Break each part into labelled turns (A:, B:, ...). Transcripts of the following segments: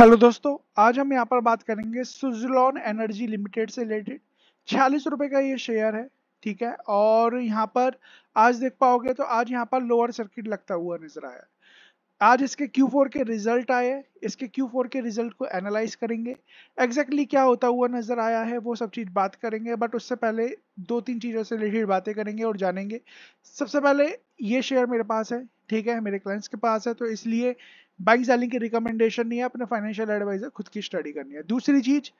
A: Hello दोस्तों आज हम यहाँ पर बात करेंगे सुजलॉन एनर्जी लिमिटेड से रिलेटेड छियालीस रुपये का ये शेयर है ठीक है और यहाँ पर आज देख पाओगे तो आज यहाँ पर लोअर सर्किट लगता हुआ नजर आया आज इसके Q4 के रिजल्ट आए इसके Q4 के रिजल्ट को एनालाइज करेंगे एग्जैक्टली exactly क्या होता हुआ नजर आया है वो सब चीज़ बात करेंगे बट उससे पहले दो तीन चीज़ों से रिलेटेड बातें करेंगे और जानेंगे सबसे पहले ये शेयर मेरे पास है ठीक है मेरे क्लाइंट्स के पास है तो इसलिए बाइंग सेलिंग की रिकमेंडेशन नहीं है अपने फाइनेंशियल एडवाइजर खुद की स्टडी करनी है दूसरी चीज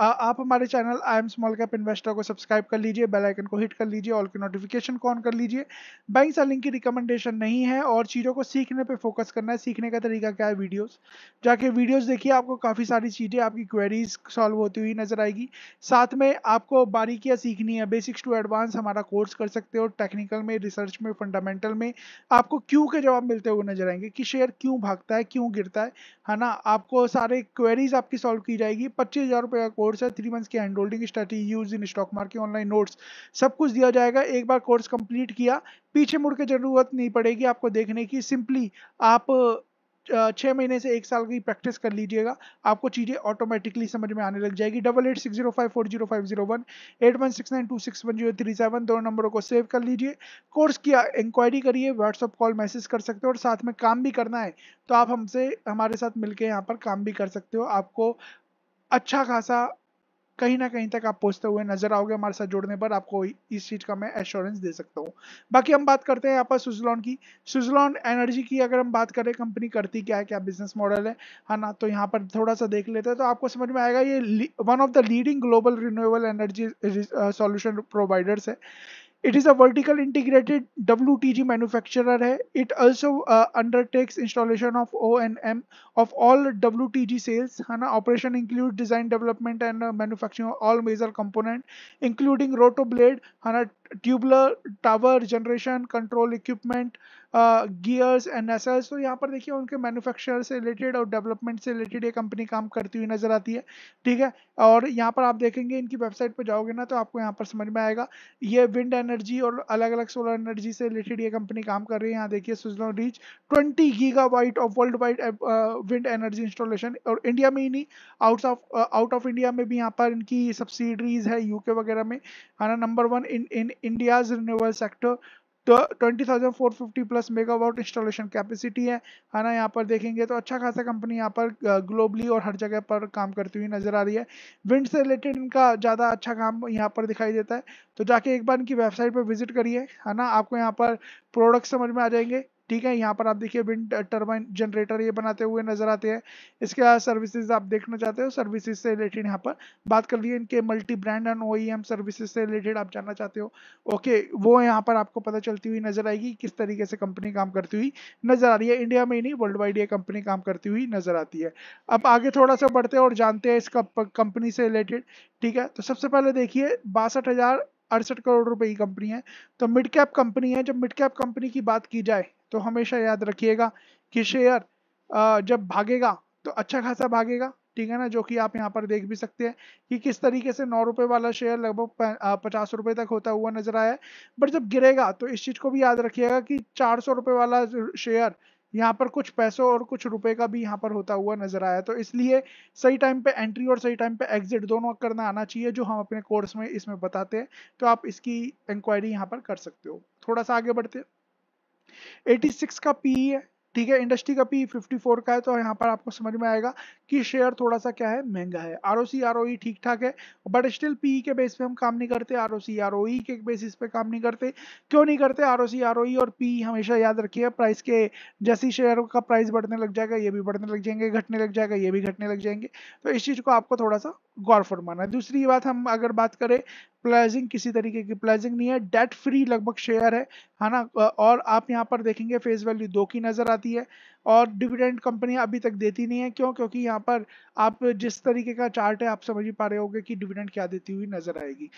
A: आप हमारे channel I am small cap investor को सब्सक्राइब कर लीजिए बेल आइकन को हिट कर लीजिए ऑल के नोटिफिकेशन को ऑन कर लीजिए बैंक सेलिंग की रिकमेंडेशन नहीं है और चीज़ों को सीखने पे फोकस करना है सीखने का तरीका क्या है वीडियोस जाके वीडियोस देखिए आपको काफ़ी सारी चीज़ें आपकी क्वेरीज सॉल्व होती हुई नजर आएगी साथ में आपको बारीकियाँ सीखनी है बेसिक्स टू एडवांस हमारा कोर्स कर सकते हो टेक्निकल में रिसर्च में फंडामेंटल में आपको क्यों के जवाब मिलते हुए नजर आएंगे कि शेयर क्यों भागता है क्यों गिरता है है ना आपको सारे क्वेरीज आपकी सॉल्व की जाएगी पच्चीस हज़ार रुपये का कोर्स है थ्री मंथ्स की hand holding strategy use in stock market online notes सब कुछ दिया जाएगा एक बार कोर्स कंप्लीट किया पीछे मुड़ के जरूरत नहीं पड़ेगी आपको देखने की सिंपली आप छः महीने से एक साल की प्रैक्टिस कर लीजिएगा आपको चीज़ें ऑटोमेटिकली समझ में आने लग जाएगी double eight six zero five four zero five zero one eight one six nine two six one zero three seven दोनों नंबरों को सेव कर लीजिए कोर्स की इंक्वायरी करिए व्हाट्सअप कॉल मैसेज कर सकते हो और साथ में काम भी करना है तो आप हमसे हमारे साथ मिलकर यहाँ पर काम भी कर सकते हो आपको अच्छा खासा कहीं ना कहीं तक आप पहुंचते हुए नजर आओगे हमारे साथ जुड़ने पर आपको इस चीज का मैं एश्योरेंस दे सकता हूँ बाकी हम बात करते हैं यहाँ पर सुजलॉन की सुजलॉन एनर्जी की अगर हम बात करें कंपनी करती क्या है क्या बिजनेस मॉडल है है ना तो यहाँ पर थोड़ा सा देख लेते हैं तो आपको समझ में आएगा ये one of the leading global renewable energy solution providers है It is a vertical integrated WTG manufacturer. It also uh, undertakes installation of O&M of all WTG sales. and operation includes design, development, and uh, manufacturing of all major component, including rotor blade, tubular tower generation control equipment gears and SS तो यहाँ पर देखिए उनके manufacturer से related और development से related ये company काम करती हुई नजर आती है ठीक है और यहाँ पर आप देखेंगे इनकी वेबसाइट पर जाओगे ना तो आपको यहाँ पर समझ में आएगा ये विंड एनर्जी और अलग अलग सोलर एनर्जी से रिलेटेड ये कंपनी काम कर रही है यहाँ देखिए Suzlon reach twenty giga watt of world wide wind energy installation और इंडिया में ही नहीं out of out of India में भी यहाँ पर इनकी सब्सिडरीज है यूके वगैरह में है ना number one in in India's renewable sector तो 20,450 प्लस मेगावाट इंस्टॉलेशन कैपेसिटी है है ना यहाँ पर देखेंगे तो अच्छा खासा कंपनी यहाँ पर ग्लोबली और हर जगह पर काम करती हुई नजर आ रही है विंड से रिलेटेड इनका ज़्यादा अच्छा काम यहाँ पर दिखाई देता है तो जाके एक बार इनकी वेबसाइट पर विजिट करिए है ना आपको यहाँ पर प्रोडक्ट समझ में आ जाएंगे ठीक है यहाँ पर आप देखिए विंड टर्बाइन जनरेटर ये बनाते हुए नजर आते हैं इसके अलावा सर्विसेज आप देखना चाहते हो सर्विसेज से रिलेटेड यहाँ पर बात कर लिए इनके multi brand and O e services से रिलेटेड आप जानना चाहते हो ओके वो यहाँ पर आपको पता चलती हुई नजर आएगी किस तरीके से कंपनी काम करती हुई नजर आ रही है इंडिया में ही नहीं वर्ल्ड वाइड ये कंपनी काम करती हुई नजर आती है अब आगे थोड़ा सा बढ़ते हैं और जानते हैं इस कंपनी से रिलेटेड ठीक है तो सबसे पहले देखिए बासठ हजार अड़सठ करोड़ रुपए की कंपनी है तो मिड कैप कंपनी है जब मिड कैप कंपनी की बात की जाए तो हमेशा याद रखिएगा कि शेयर जब भागेगा तो अच्छा खासा भागेगा ठीक है ना जो कि आप यहाँ पर देख भी सकते हैं कि किस तरीके से नौ रुपए वाला शेयर लगभग पचास रुपए तक होता हुआ नजर आया है बट जब गिरेगा तो इस चीज को भी याद रखिएगा कि चार सौ रुपए वाला शेयर यहाँ पर कुछ पैसों और कुछ रुपए का भी यहाँ पर होता हुआ नजर आया तो इसलिए सही टाइम पे एंट्री और सही टाइम पे एग्जिट दोनों करना आना चाहिए जो हम अपने कोर्स में इसमें बताते हैं तो आप इसकी इंक्वायरी यहाँ पर कर सकते हो थोड़ा सा आगे बढ़ते हैं 86 का पी है ठीक है इंडस्ट्री का पी 54 का है तो यहाँ पर आपको समझ में आएगा कि शेयर थोड़ा सा क्या है महंगा है R O C R O ठीक ठाक है but still P K base पे हम काम नहीं करते R O C R O के बेसिस पे काम नहीं करते क्यों नहीं करते R O C R O और पी हमेशा याद रखिए प्राइस के जैसे ही शेयर का प्राइस बढ़ने लग जाएगा ये भी बढ़ने लग जाएंगे घटने लग जाएगा ये भी घटने लग जाएंगे तो इस चीज़ को आपको थोड़ा सा गौर फरमाना है दूसरी बात हम अगर बात करें प्लेजिंग किसी तरीके की प्लेजिंग नहीं है डेट फ्री लगभग शेयर है है ना और आप यहाँ पर देखेंगे फेस वैल्यू दो की नज़र आती है और डिविडेंड कंपनी अभी तक देती नहीं है क्यों क्योंकि यहाँ पर आप जिस तरीके का चार्ट है आप समझ ही पा रहे होंगे कि डिविडेंड क्या देती हुई नज़र आएगी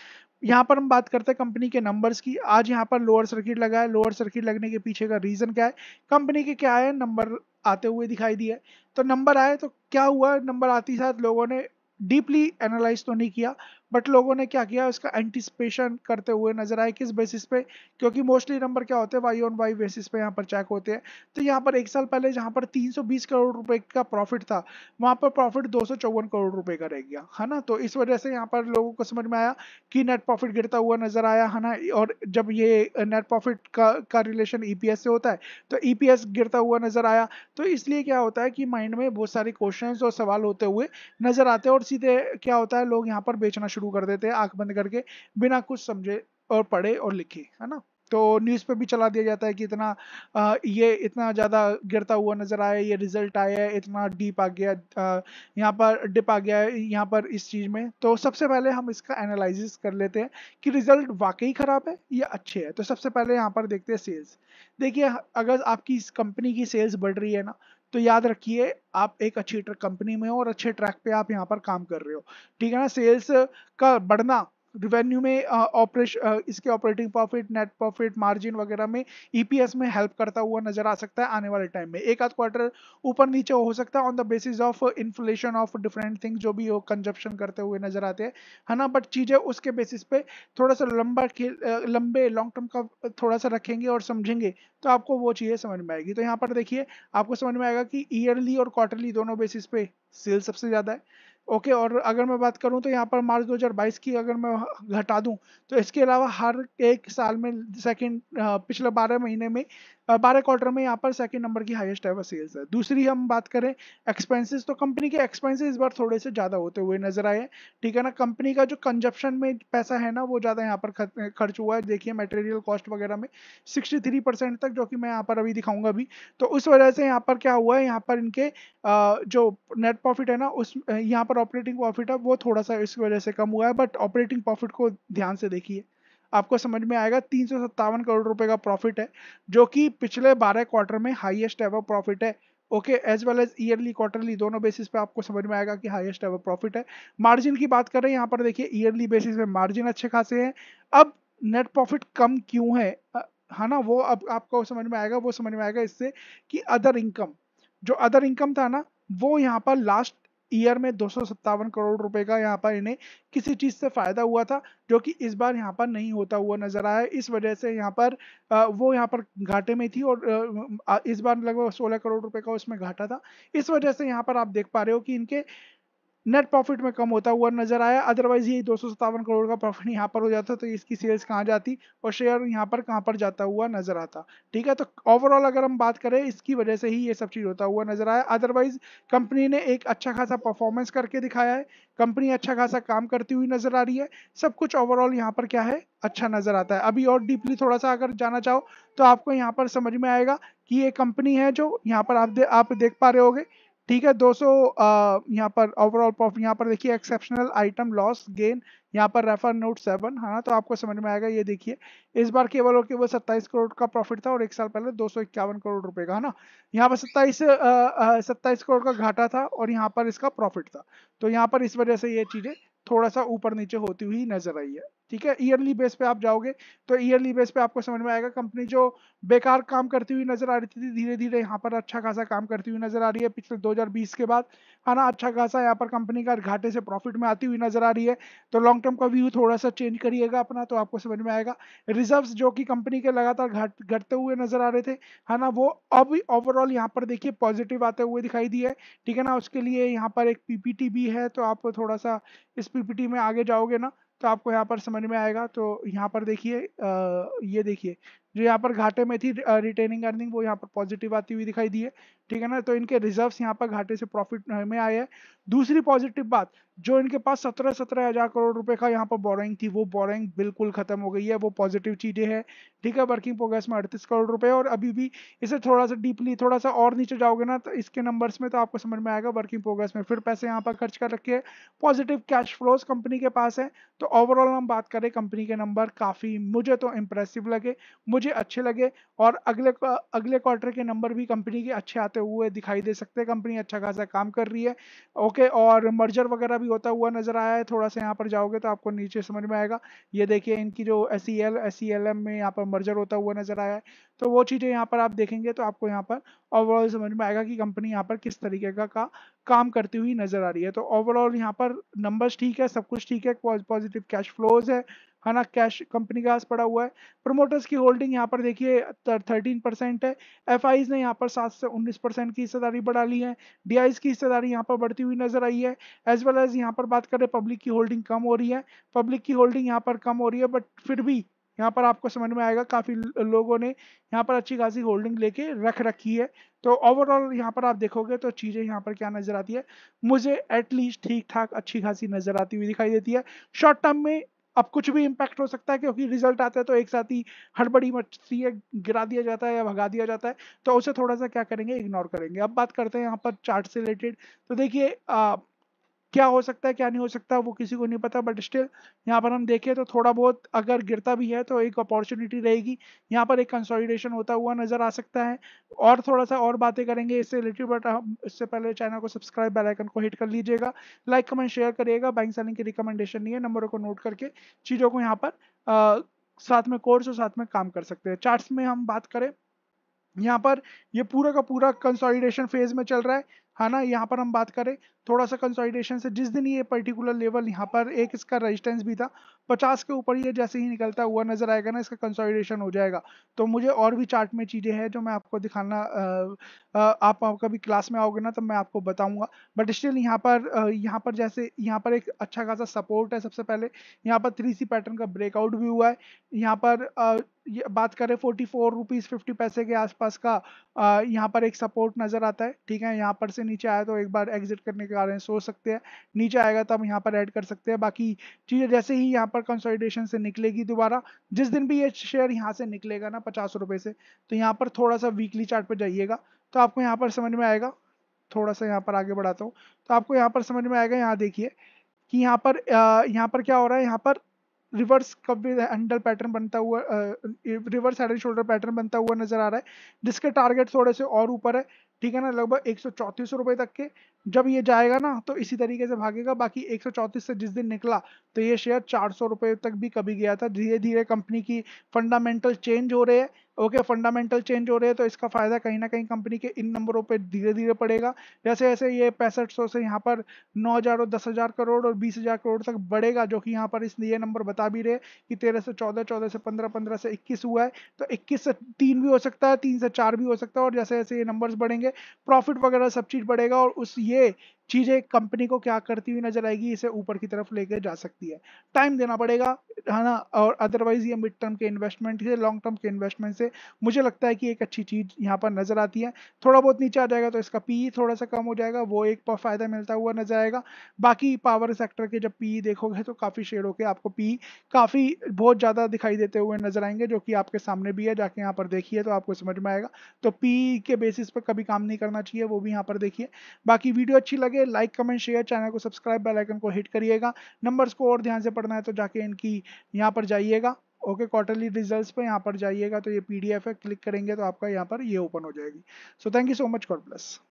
A: यहाँ पर हम बात करते हैं कंपनी के नंबर्स की आज यहाँ पर लोअर सर्किट लगा है लोअर सर्किट लगने के पीछे का रीज़न क्या है कंपनी के क्या है नंबर आते हुए दिखाई दिए तो नंबर आए तो क्या हुआ नंबर आते साथ लोगों ने डीपली एनालाइज तो नहीं किया बट लोगों ने क्या किया उसका एंटिसिपेशन करते हुए नजर आए किस बेसिस पे क्योंकि मोस्टली नंबर क्या होते हैं वाई ऑन वाई बेसिस पे यहाँ पर चेक होते हैं तो यहाँ पर एक साल पहले जहाँ पर 320 करोड़ रुपए का प्रॉफिट था वहाँ पर प्रॉफिट दो करोड़ रुपए का रह गया है ना तो इस वजह से यहाँ पर लोगों को समझ में आया कि नेट प्रॉफिट गिरता हुआ नजर आया है ना और जब ये नेट प्रॉफिट का का रिलेशन ई e से होता है तो ई e गिरता हुआ नजर आया तो इसलिए क्या होता है कि माइंड में बहुत सारे क्वेश्चन और सवाल होते हुए नजर आते हैं और सीधे क्या होता है लोग यहाँ पर बेचना शुरू शुरू कर देते हैं आंख बंद करके बिना कुछ समझे और पढ़े और लिखे है ना तो न्यूज़ पे भी चला दिया जाता है कि इतना आ, ये इतना ज़्यादा गिरता हुआ नज़र आया ये रिजल्ट आया है इतना डीप आ गया यहाँ पर डिप आ गया है यहाँ पर इस चीज़ में तो सबसे पहले हम इसका एनालिसिस कर लेते हैं कि रिजल्ट वाकई ख़राब है या अच्छे है तो सबसे पहले यहाँ पर देखते हैं सेल्स देखिए अगर आपकी इस कंपनी की सेल्स बढ़ रही है ना तो याद रखिए आप एक अच्छी कंपनी में हो और अच्छे ट्रैक पे आप यहाँ पर काम कर रहे हो ठीक है ना सेल्स का बढ़ना रिवेन्यू में ऑपरेशन इसके operating profit net profit margin वगैरह में ईपीएस e में हेल्प करता हुआ नजर आ सकता है आने वाले टाइम में एक आध क्वार्टर ऊपर नीचे हो सकता है on the basis of inflation of different thing जो भी हो कंजप्शन करते हुए नजर आते हैं है ना बट चीजें उसके बेसिस पे थोड़ा सा लंबा खेल लंबे लॉन्ग टर्म का थोड़ा सा रखेंगे और समझेंगे तो आपको वो चीज़ें समझ में आएगी तो यहाँ पर देखिए आपको समझ में आएगा कि ईयरली और क्वार्टरली दोनों बेसिस पे सेल सबसे ज़्यादा है ओके और अगर मैं बात करूं तो यहाँ पर मार्च 2022 की अगर मैं घटा दूं तो इसके अलावा हर एक साल में सेकंड पिछले बारह महीने में बारह क्वार्टर में यहाँ पर सेकंड नंबर की हाईएस्ट एवर सेल्स है दूसरी हम बात करें एक्सपेंसेस तो कंपनी के एक्सपेंसेस इस बार थोड़े से ज़्यादा होते हुए नजर आए ठीक है ना कंपनी का जो कंजप्शन में पैसा है ना वो ज़्यादा यहाँ पर खर्च हुआ है देखिए मटेरियल कॉस्ट वगैरह में सिक्सटी थ्री परसेंट तक जो कि मैं यहाँ पर अभी दिखाऊंगा अभी तो उस वजह से यहाँ पर क्या हुआ है यहाँ पर इनके जो नेट प्रॉफिट है ना उस यहाँ पर ऑपरेटिंग प्रॉफिट है वो थोड़ा सा इस वजह से कम हुआ है बट ऑपरेटिंग प्रॉफिट को ध्यान से देखिए आपको समझ में आएगा तीन करोड़ रुपए का प्रॉफिट है जो कि पिछले बारह क्वार्टर में highest ever profit okay as well as yearly ईयरली क्वार्टरली दोनों बेसिस पे आपको समझ में आएगा कि हाईएस्ट एवर प्रॉफिट है मार्जिन की बात करें यहाँ पर देखिए ईयरली बेसिस पे मार्जिन अच्छे खासे हैं अब नेट प्रॉफिट कम क्यों है है ना वो अब आपको समझ में आएगा वो समझ में आएगा इससे कि अदर इनकम जो अदर इनकम था ना वो यहाँ पर लास्ट ईयर में दो करोड़ रुपए का यहाँ पर इन्हें किसी चीज से फायदा हुआ था जो कि इस बार यहाँ पर नहीं होता हुआ नजर आया इस वजह से यहाँ पर वो यहाँ पर घाटे में थी और इस बार लगभग सोलह करोड़ रुपए का उसमें घाटा था इस वजह से यहाँ पर आप देख पा रहे हो कि इनके नेट प्रॉफिट में कम होता हुआ नजर आया अदरवाइज ये दो करोड़ का प्रॉफिट यहाँ पर हो जाता तो इसकी सेल्स कहाँ जाती और शेयर यहाँ पर कहाँ पर जाता हुआ नजर आता ठीक है तो ओवरऑल अगर हम बात करें इसकी वजह से ही ये सब चीज़ होता हुआ नजर आया अदरवाइज कंपनी ने एक अच्छा खासा परफॉर्मेंस करके दिखाया है कंपनी अच्छा खासा काम करती हुई नजर आ रही है सब कुछ ओवरऑल यहाँ पर क्या है अच्छा नजर आता है अभी और डीपली थोड़ा सा अगर जाना चाहो तो आपको यहाँ पर समझ में आएगा कि ये कंपनी है जो यहाँ पर आप दे, आप देख पा रहे होगे ठीक है 200 यहाँ पर ओवरऑल प्रॉफिट यहाँ पर देखिए एक्सेप्शनल आइटम लॉस गेन यहाँ पर रेफर नोट सेवन है ना तो आपको समझ में आएगा ये देखिए इस बार केवल और केवल सत्ताईस करोड़ का प्रॉफिट था और एक साल पहले दो करोड़ रुपए का है ना यहाँ पर सत्ताईस सत्ताईस करोड़ का घाटा था और यहाँ पर इसका प्रॉफिट था तो यहाँ पर इस वजह से ये चीज़ें थोड़ा सा ऊपर नीचे होती हुई नजर आई है ठीक है ईयरली बेस पे आप जाओगे तो ईयरली बेस पे आपको समझ में आएगा कंपनी जो बेकार काम करती हुई नजर आ रही थी धीरे धीरे यहाँ पर अच्छा खासा काम करती हुई नजर आ रही है पिछले 2020 के बाद है ना अच्छा खासा यहाँ पर कंपनी का घाटे से प्रॉफिट में आती हुई नजर आ रही है तो लॉन्ग टर्म का व्यू थोड़ा सा चेंज करिएगा अपना तो आपको समझ में आएगा रिजर्व जो कि कंपनी के लगातार घटते हुए नजर आ रहे थे है ना वो अब ओवरऑल यहाँ पर देखिए पॉजिटिव आते हुए दिखाई दिए ठीक है ना उसके लिए यहाँ पर एक पीपीटी भी है तो आप थोड़ा सा इस पीपीटी में आगे जाओगे ना तो आपको यहाँ पर समझ में आएगा तो यहाँ पर देखिए ये देखिए जो यहाँ पर घाटे में थी रिटेनिंग अर्निंग वो यहाँ पर पॉजिटिव आती हुई दिखाई दी है ठीक है ना तो इनके रिजर्व्स यहाँ पर घाटे से प्रॉफिट में आए हैं दूसरी पॉजिटिव बात जो इनके पास सत्रह सत्रह हजार करोड़ रुपए का यहाँ पर बोरिंग थी वो बोरिंग बिल्कुल खत्म हो गई है वो पॉजिटिव चीजें हैं ठीक है वर्किंग प्रोग्रेस में अड़तीस करोड़ रुपए और अभी भी इसे थोड़ा सा डीपली थोड़ा सा और नीचे जाओगे ना तो इसके नंबर्स में तो आपको समझ में आएगा वर्किंग प्रोग्रेस में फिर पैसे यहाँ पर खर्च कर रखे पॉजिटिव कैश फ्लोज कंपनी के पास है तो ओवरऑल हम बात करें कंपनी के नंबर काफी मुझे तो इम्प्रेसिव लगे मुझे मुझे अच्छे लगे और अगले अगले क्वार्टर के नंबर भी कंपनी के अच्छे आते हुए दिखाई दे सकते हैं कंपनी अच्छा खासा काम कर रही है ओके और मर्जर वगैरह भी होता हुआ नजर आया है थोड़ा सा यहाँ पर जाओगे तो आपको नीचे समझ में आएगा ये देखिए इनकी जो S C L S C L M में यहाँ पर मर्जर होता हुआ नजर आया है तो वो चीज़ें यहाँ पर आप देखेंगे तो आपको यहाँ पर ओवरऑल समझ में आएगा कि कंपनी यहाँ पर किस तरीके का, का काम करती हुई नजर आ रही है तो ओवरऑल यहाँ पर नंबर्स ठीक है सब कुछ ठीक है पॉजिटिव कैश फ्लोज है है ना कैश कंपनी के पास पड़ा हुआ है प्रोमोटर्स की होल्डिंग यहाँ पर देखिए थर्टीन परसेंट है एफ ने यहाँ पर सात से उन्नीस परसेंट की हिस्सेदारी बढ़ा ली है डी की हिस्सेदारी यहाँ पर बढ़ती हुई नजर आई है एज वेल एज यहाँ पर बात करें पब्लिक की होल्डिंग कम हो रही है पब्लिक की होल्डिंग यहाँ पर कम हो रही है बट फिर भी यहाँ पर आपको समझ में आएगा काफ़ी लोगों ने यहाँ पर अच्छी खासी होल्डिंग लेके रख रखी है तो ओवरऑल यहाँ पर आप देखोगे तो चीज़ें यहाँ पर क्या नज़र आती है मुझे एटलीस्ट ठीक ठाक अच्छी खासी नज़र आती हुई दिखाई देती है शॉर्ट टर्म में अब कुछ भी इम्पैक्ट हो सकता है क्योंकि रिजल्ट आता है तो एक साथ ही हड़बड़ी मचती है गिरा दिया जाता है या भगा दिया जाता है तो उसे थोड़ा सा क्या करेंगे इग्नोर करेंगे अब बात करते हैं यहाँ पर चार्ट से रिलेटेड तो देखिए क्या हो सकता है क्या नहीं हो सकता वो किसी को नहीं पता बट स्टिल यहाँ पर हम देखें तो थोड़ा बहुत अगर गिरता भी है तो एक अपॉर्चुनिटी रहेगी यहाँ पर एक कंसोलिडेशन होता हुआ नजर आ सकता है और थोड़ा सा और बातें करेंगे इससे रिलेटेड बट हम इससे पहले चैनल को सब्सक्राइब बेलाइकन को हिट कर लीजिएगा लाइक कमेंट शेयर करिएगा बैंक सेलिंग की रिकमेंडेशन नहीं है नंबरों को नोट करके चीज़ों को यहाँ पर आ, साथ में कोर्स और साथ में काम कर सकते हैं चार्ट में हम बात करें यहाँ पर ये पूरा का पूरा कंसोलिडेशन फेज में चल रहा है है हाँ ना यहाँ पर हम बात करें थोड़ा सा कंसोलिडेशन से जिस दिन ये पर्टिकुलर लेवल यहाँ पर एक इसका रेजिस्टेंस भी था 50 के ऊपर ये जैसे ही निकलता हुआ नजर आएगा ना इसका कंसोलिडेशन हो जाएगा तो मुझे और भी चार्ट में चीज़ें हैं जो मैं आपको दिखाना आ, आ, आप कभी क्लास में आओगे ना तो मैं आपको बताऊंगा बट स्टिल यहाँ पर यहाँ पर जैसे यहाँ पर एक अच्छा खासा सपोर्ट है सबसे पहले यहाँ पर थ्री सी पैटर्न का ब्रेकआउट भी हुआ है यहाँ पर बात करें फोर्टी फोर रुपीज़ फिफ्टी पैसे के आसपास का यहाँ पर एक सपोर्ट नज़र आता है ठीक है यहाँ पर से नीचे आया तो एक बार एग्जिट करने के कारण सोच सकते हैं नीचे आएगा तो हम यहाँ पर ऐड कर सकते हैं बाकी चीज़ें जैसे ही यहाँ पर कंसोलिडेशन से निकलेगी दोबारा जिस दिन भी ये शेयर यहाँ से निकलेगा ना पचास रुपये से तो यहाँ पर थोड़ा सा वीकली चार्ट पर जाइएगा तो आपको यहाँ पर समझ में आएगा थोड़ा सा यहाँ पर आगे बढ़ाता हूँ तो आपको यहाँ पर समझ में आएगा यहाँ देखिए कि यहाँ पर यहाँ पर क्या हो रहा है यहाँ पर रिवर्स कब हैंडल पैटर्न बनता हुआ reverse head and shoulder pattern बनता हुआ नजर आ रहा है जिसके टारगेट थोड़े से और ऊपर है ठीक है ना लगभग एक सौ रुपए तक के जब ये जाएगा ना तो इसी तरीके से भागेगा बाकी एक से जिस दिन निकला तो ये शेयर चार सौ रुपए तक भी कभी गया था धीरे धीरे कंपनी की फंडामेंटल चेंज हो रहे हैं ओके फंडामेंटल चेंज हो रहे हैं तो इसका फायदा कहीं ना कहीं कंपनी के इन नंबरों पे धीरे धीरे पड़ेगा जैसे जैसे ये पैंसठ सौ से यहाँ पर नौ हजार और दस हजार करोड़ और बीस हजार करोड़ तक बढ़ेगा जो कि यहाँ पर ये नंबर बता भी रहे कि तेरह से चौदह चौदह से पंद्रह पंद्रह से इक्कीस हुआ है तो इक्कीस से तीन भी हो सकता है तीन से चार भी हो सकता है और जैसे जैसे ये नंबर्स बढ़ेंगे प्रॉफिट वगैरह सब चीज़ बढ़ेगा और उस ये चीज़ें कंपनी को क्या करती हुई नजर आएगी इसे ऊपर की तरफ लेके जा सकती है टाइम देना पड़ेगा है ना और अदरवाइज ये मिड टर्म के इन्वेस्टमेंट से लॉन्ग टर्म के इन्वेस्टमेंट से मुझे लगता है कि एक अच्छी चीज़ यहाँ पर नज़र आती है थोड़ा बहुत नीचे आ जाएगा तो इसका पी e थोड़ा सा कम हो जाएगा वो एक फ़ायदा मिलता हुआ नजर आएगा बाकी पावर सेक्टर के जब पी e देखोगे तो काफ़ी शेड होकर आपको पी e काफ़ी बहुत ज़्यादा दिखाई देते हुए नजर आएंगे जो कि आपके सामने भी है जाके यहाँ पर देखिए तो आपको समझ में आएगा तो पी के बेसिस पर कभी काम नहीं करना चाहिए वो भी यहाँ पर देखिए बाकी वीडियो अच्छी लगे लगे लाइक कमेंट शेयर चैनल को सब्सक्राइब बेल आइकन को हिट करिएगा नंबर्स को और ध्यान से पढ़ना है तो जाके इनकी यहाँ पर जाइएगा ओके क्वार्टरली रिजल्ट्स पे यहाँ पर जाइएगा तो ये पीडीएफ है क्लिक करेंगे तो आपका यहाँ पर ये ओपन हो जाएगी so thank you so much God bless